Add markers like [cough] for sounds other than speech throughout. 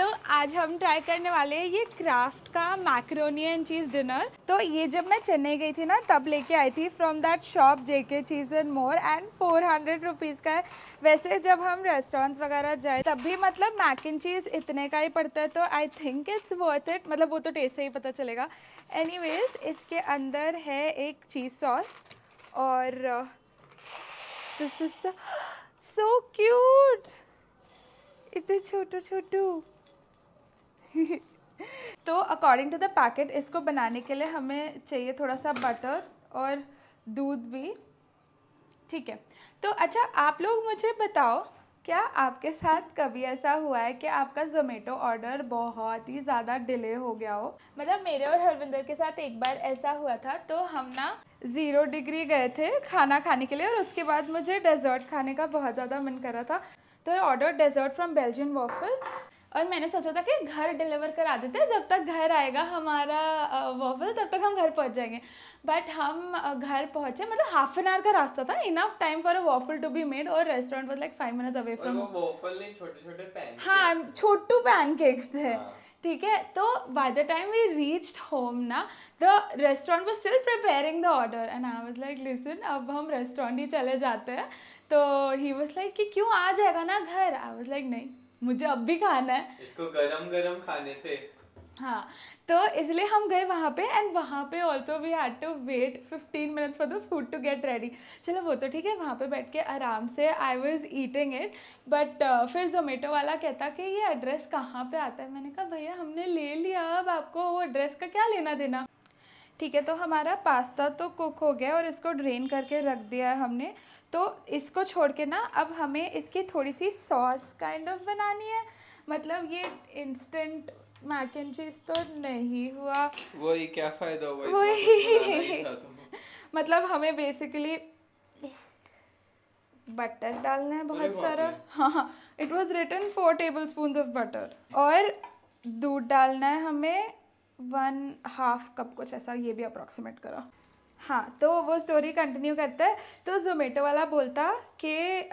तो आज हम ट्राई करने वाले हैं ये क्राफ्ट का मैक्रोनियन चीज़ डिनर तो ये जब मैं चेन्नई गई थी ना तब लेके आई थी from that shop JK cheese and more and four hundred rupees का है वैसे जब हम रेस्टोरेंट्स वगैरह जाए तब भी मतलब मैक एंड चीज़ इतने का ही पड़ता है तो I think it's worth it मतलब वो तो टेस्ट से ही पता चलेगा एनी इसके अंदर है एक चीज़ सॉस और सो uh, क्यूट इतने छोटू छोटू [laughs] तो अकॉर्डिंग टू द पैकेट इसको बनाने के लिए हमें चाहिए थोड़ा सा बटर और दूध भी ठीक है तो अच्छा आप लोग मुझे बताओ क्या आपके साथ कभी ऐसा हुआ है कि आपका जोमेटो ऑर्डर बहुत ही ज़्यादा डिले हो गया हो मतलब मेरे और हरविंदर के साथ एक बार ऐसा हुआ था तो हम ना ज़ीरो डिग्री गए थे खाना खाने के लिए और उसके बाद मुझे डेजर्ट खाने का बहुत ज़्यादा मन कर रहा था तो order dessert from Belgian waffle और मैंने सोचा था कि घर डिलीवर करा देते हैं जब तक घर आएगा हमारा वॉफल तब तक हम घर पहुंच जाएंगे बट हम घर पहुंचे मतलब हाफ एन आवर का रास्ता था enough time for a waffle to be made और restaurant was like five minutes away from waffle नहीं छोटे छोटे पैन हाँ छोटू पैनकेक्स थे हाँ। ठीक है तो by the time we reach home ना the restaurant was still preparing the order and I was like listen अब हम रेस्टोरेंट ही चले जाते हैं तो ही वॉज लाइक कि क्यों आ जाएगा ना घर आई वॉज लाइक नहीं मुझे अब भी खाना है इसको गरम गरम खाने थे हाँ तो इसलिए हम गए वहाँ पे एंड वहाँ पे also we had to wait fifteen minutes for the food to get ready चलो वो तो ठीक है वहाँ पे बैठ के आराम से I was eating it but फिर जोमेटो वाला कहता कि ये एड्रेस कहाँ पे आता है मैंने कहा भैया हमने ले लिया अब आपको वो एड्रेस का क्या लेना देना ठीक है तो हमारा पास्ता तो कुक हो गया और इसको ड्रेन करके रख दिया हमने तो इसको छोड़ के ना अब हमें इसकी थोड़ी सी सॉस काइंड ऑफ बनानी है मतलब ये इंस्टेंट मैक एंड चीज तो नहीं हुआ वही क्या फायदा हुआ वही तो मतलब हमें बेसिकली बटर डालना है बहुत सारा हाँ it was written four tablespoon of butter और दूध डालना है हमें वन हाफ कप कुछ ऐसा ये भी अप्रॉक्सीमेट करो हाँ तो वो स्टोरी कंटिन्यू करता है तो जोमेटो वाला बोलता कि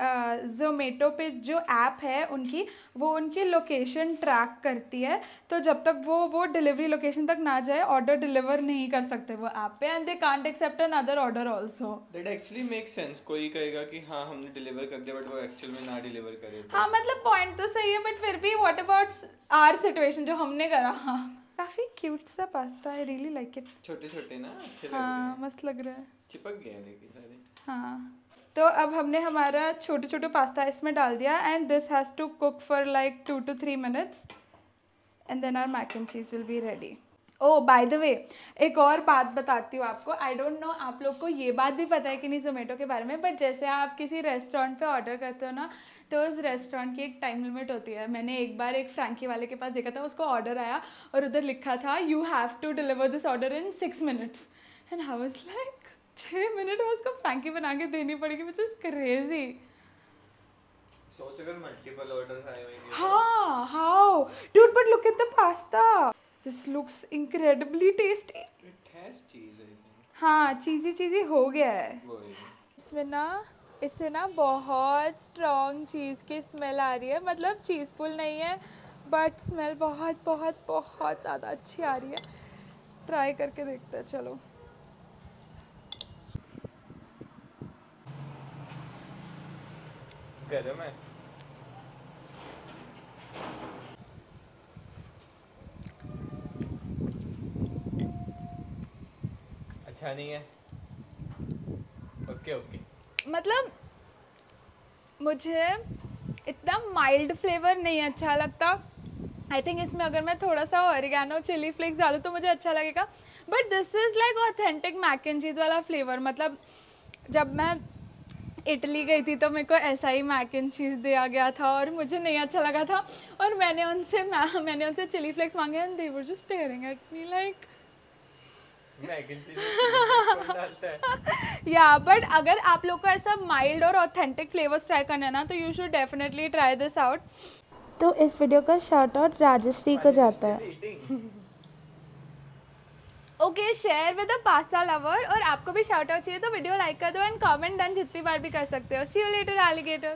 जोमेटो पे जो ऐप है उनकी वो उनकी लोकेशन ट्रैक करती है तो जब तक वो वो डिलीवरी लोकेशन तक ना जाए ऑर्डर डिलीवर नहीं कर सकते वो ऐप पे and they can't accept other order also that actually make sense कोई कहेगा कि हाँ हमने डिलीवर कर दिया बट वो एक्चुअल में ना डिलीवर करे तो. हाँ मतलब पॉइंट तो सही है बट फिर भी वॉट अबाउट आर सिचुएशन जो हमने करा हाँ काफी क्यूट सा पास्ता है रियली लाइक इट छोटे छोटे ना अच्छे लग हाँ, रहे हैं मस्त लग रहा है चिपक गया लेकिन सारे हाँ तो अब हमने हमारा छोटे छोटे पास्ता इसमें डाल दिया and this has to cook for like two two three minutes and then our mac and cheese will be ready oh by the way एक और बात बताती हूँ आपको आई डोंट नो आप लोग को ये बात भी पता है कि नहीं जोमेटो के बारे में बट जैसे आप किसी रेस्टोरेंट पे ऑर्डर करते हो ना तो उस रेस्टोरेंट की एक टाइम लिमिट होती है मैंने एक बार एक फ्रैंकी वाले के पास देखा था उसको ऑर्डर आया और उधर लिखा था you have to deliver this order in six minutes and how is like छः मिनट में उसको फ्रैंकी बना के देनी पड़ेगी मुझे क्रेजी सोच अगर मल्टीपल ऑर्डर्स आए हैं तो। हाँ how dude but look at the pasta this looks incredibly tasty it has cheese I think हां चीजी चीजी हो गया है इसमें ना इससे ना बहुत स्ट्रॉन्ग चीज़ की स्मेल आ रही है मतलब चीज़ पुल नहीं है बट स्मेल बहुत बहुत बहुत ज़्यादा अच्छी आ रही है ट्राई करके देखते हैं चलो गरम है अच्छा नहीं है ओके ओके मतलब मुझे इतना माइल्ड फ्लेवर नहीं अच्छा लगता आई थिंक इसमें अगर मैं थोड़ा सा ओरिगानो चिली फ्लेक्स डालूँ तो मुझे अच्छा लगेगा but this is like authentic mac and cheese वाला फ्लेवर मतलब जब मैं इटली गई थी तो मेरे को ऐसा ही मैक एंड चीज़ दिया गया था और मुझे नहीं अच्छा लगा था और मैंने उनसे मैं मैंने उनसे चिली फ्लेक्स मांगे and they were just staring at me like yeah but [laughs] अगर आप लोग को ऐसा माइल्ड और ऑथेंटिक फ्लेवर्स ट्राई करना है ना तो you should definitely try this out तो इस वीडियो का शॉर्ट आउट राजश्री को जाता है okay share with a pasta lover और आपको भी शॉर्ट आउट चाहिए तो वीडियो लाइक कर दो एंड कमेंट डन जितनी बार भी कर सकते हो सी यू लेटर एलिगेटर